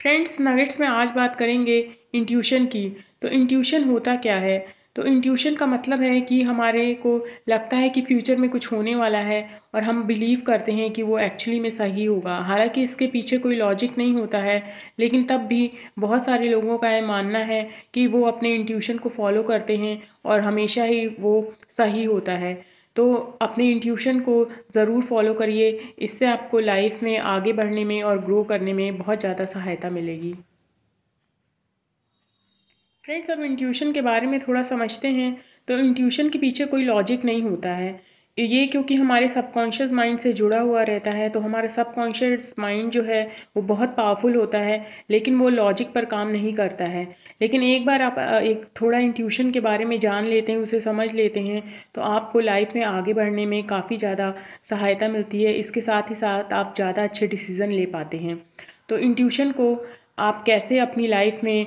friends nuggets में आज बात करेंगे इंट्यूशन की तो इंट्यूशन होता क्या है तो इंट्यूशन का मतलब है कि हमारे को लगता है कि फ्यूचर में कुछ होने वाला है और हम बिलीव करते हैं कि वो एक्चुअली में सही होगा हालांकि इसके पीछे कोई लॉजिक नहीं होता है लेकिन तब भी बहुत सारे लोगों का यह मानना है कि वो अपने इंट्यूशन को फॉलो करते हैं और हमेशा ही वो सही होता है तो अपने इंट्यूशन को ज़रूर फॉलो करिए इससे आपको लाइफ में आगे बढ़ने में और ग्रो करने में बहुत ज़्यादा सहायता मिलेगी फ्रेंड्स अब इंट्यूशन के बारे में थोड़ा समझते हैं तो इंट्यूशन के पीछे कोई लॉजिक नहीं होता है ये क्योंकि हमारे सबकॉन्शियस माइंड से जुड़ा हुआ रहता है तो हमारा सबकॉन्शियस माइंड जो है वो बहुत पावरफुल होता है लेकिन वो लॉजिक पर काम नहीं करता है लेकिन एक बार आप एक थोड़ा इंट्यूशन के बारे में जान लेते हैं उसे समझ लेते हैं तो आपको लाइफ में आगे बढ़ने में काफ़ी ज़्यादा सहायता मिलती है इसके साथ ही साथ आप ज़्यादा अच्छे डिसीज़न ले पाते हैं तो इंट्यूशन को आप कैसे अपनी लाइफ में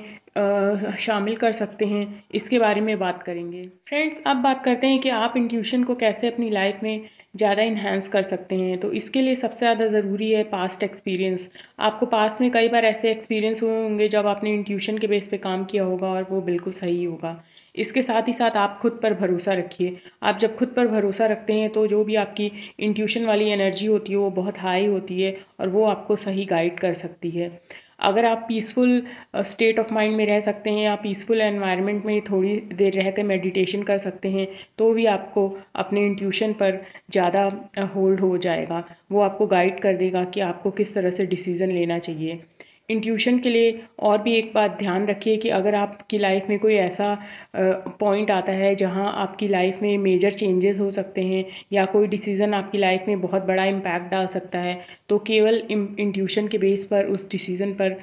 शामिल कर सकते हैं इसके बारे में बात करेंगे फ्रेंड्स अब बात करते हैं कि आप इन ट्यूशन को कैसे अपनी लाइफ में ज़्यादा इन्हेंस कर सकते हैं तो इसके लिए सबसे ज़्यादा ज़रूरी है पास्ट एक्सपीरियंस आपको पास में कई बार ऐसे एक्सपीरियंस हुए होंगे जब आपने इन ट्यूशन के बेस पे काम किया होगा और वो बिल्कुल सही होगा इसके साथ ही साथ आप खुद पर भरोसा रखिए आप जब खुद पर भरोसा रखते हैं तो जो भी आपकी इंट्यूशन वाली एनर्जी होती है वो बहुत हाई होती है और वो आपको सही गाइड कर सकती है अगर आप पीसफुल स्टेट ऑफ माइंड में में रह सकते हैं या पीसफुल एनवायरनमेंट में थोड़ी देर रहकर मेडिटेशन कर सकते हैं तो भी आपको अपने इंट्यूशन पर ज़्यादा होल्ड हो जाएगा वो आपको गाइड कर देगा कि आपको किस तरह से डिसीज़न लेना चाहिए इंट्यूशन के लिए और भी एक बात ध्यान रखिए कि अगर आपकी लाइफ में कोई ऐसा पॉइंट आता है जहां आपकी लाइफ में मेजर चेंजेस हो सकते हैं या कोई डिसीज़न आपकी लाइफ में बहुत बड़ा इम्पैक्ट डाल सकता है तो केवल इंट्यूशन के बेस पर उस डिसीज़न पर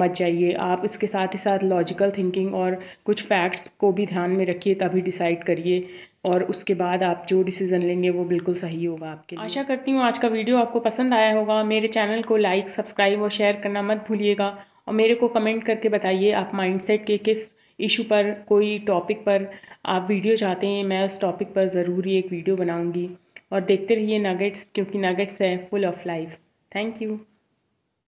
मत जाइए आप इसके साथ ही साथ लॉजिकल थिंकिंग और कुछ फैक्ट्स को भी ध्यान में रखिए तभी डिसाइड करिए और उसके बाद आप जो डिसीज़न लेंगे वो बिल्कुल सही होगा आपके लिए आशा करती हूँ आज का वीडियो आपको पसंद आया होगा मेरे चैनल को लाइक सब्सक्राइब और शेयर करना मत भूलिएगा और मेरे को कमेंट करके बताइए आप माइंडसेट के किस इशू पर कोई टॉपिक पर आप वीडियो चाहते हैं मैं उस टॉपिक पर ज़रूर ही एक वीडियो बनाऊँगी और देखते रहिए नगेट्स क्योंकि नगेट्स है full of life thank you